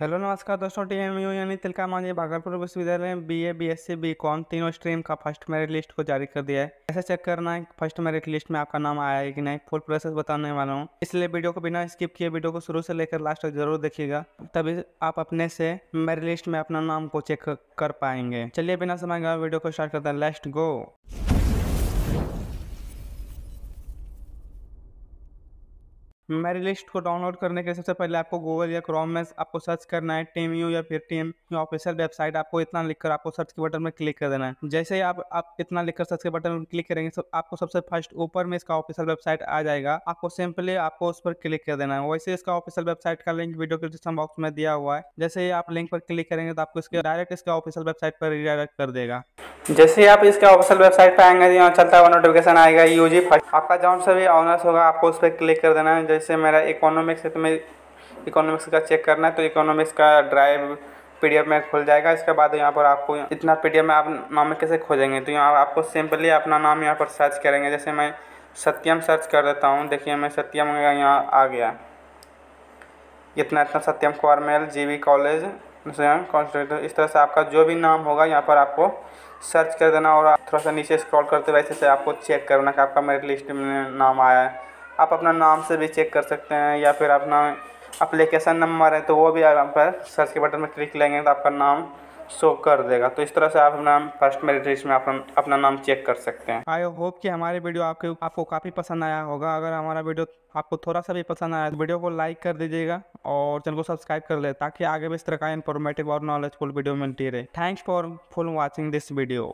hello नमस्कार दोस्तों T M you यानी तिलका मांझी भागलपुर विश्वविद्यालय में B A B S C B com तीनों स्ट्रीम का फर्स्ट मेरिट लिस्ट को जारी कर दिया है ऐसे चेक करना है फर्स्ट मेरिट लिस्ट में आपका नाम आया है कि नहीं फुल प्रोसेस बताने वाला हूँ इसलिए वीडियो को बिना स्किप किए वीडियो को शुरू से लेकर लास्ट तक जरूर देखिएगा तभी आप अपने से मेरिट लिस्ट में अपना नाम को चेक कर पाएंगे चलिए बिना समय वीडियो को स्टार्ट करता है लेस्ट गो मेरी लिस्ट को डाउनलोड करने के लिए सबसे पहले आपको गूगल या क्रोम में आपको सर्च करना है टीम यू या फिर टीम यू ऑफिशियल वेबसाइट आपको इतना लिखकर आपको सर्च के बटन में क्लिक कर देना है जैसे ही आप आप इतना लिखकर सर्च के बटन में क्लिक करेंगे सब तो आपको सबसे फर्स्ट ऊपर में इसका ऑफिशियल वेबसाइट आ जाएगा आपको सिंपली आपको उस पर क्लिक कर देना है वैसे इसका ऑफिशियल वेबसाइट का लिंक वीडियो डिस्क्रिप्शन बॉक्स में दिया हुआ है जैसे ही आप लिंक पर क्लिक करेंगे तो आपको इसके डायरेक्ट इसका ऑफिशियल वेबसाइट पर रिडायरेक्ट कर देगा जैसे आप इसके ऑफिशियल वेबसाइट पर आएंगे यहाँ चलता हुआ नोटिफिकेशन आएगा यू जी फर्स्ट आपका जॉन से भी ऑनर्स होगा आपको उस पर क्लिक कर देना है जैसे मेरा इकोनॉमिक्स है तो मैं इकोनॉमिक्स का चेक करना है तो इकोनॉमिक्स का ड्राइव पी में खुल जाएगा इसके बाद यहाँ पर आपको इतना पी में आप नाम कैसे खोजेंगे तो यहाँ आपको सिंपली अपना नाम यहाँ पर सर्च करेंगे जैसे मैं सत्यम सर्च कर देता हूँ देखिए मैं सत्यम यहाँ आ गया इतना इतना सत्यम कुमार मेल जी कॉलेज स्वयं कॉन्स्टेंट इस तरह से आपका जो भी नाम होगा यहाँ पर आपको सर्च कर देना और थोड़ा सा नीचे स्क्रॉल करते वैसे से आपको चेक करना कि आपका मेरिट लिस्ट में नाम आया है आप अपना नाम से भी चेक कर सकते हैं या फिर अपना अप्लीकेशन नंबर है तो वो भी आप पर सर्च के बटन में क्लिक लेंगे तो आपका नाम शो कर देगा तो इस तरह से आप अपना फर्स्ट मेरिट लिस्ट में अपन अपना नाम चेक कर सकते हैं आई होप कि हमारे वीडियो आपके आपको काफ़ी पसंद आया होगा अगर हमारा वीडियो आपको थोड़ा सा भी पसंद आया तो वीडियो को लाइक कर दीजिएगा और चैनल को सब्सक्राइब कर ले ताकि आगे भी इस तरह का इन्फॉर्मेटिव और नॉलेजफुल वीडियो मिलती रहे thanks for full watching this video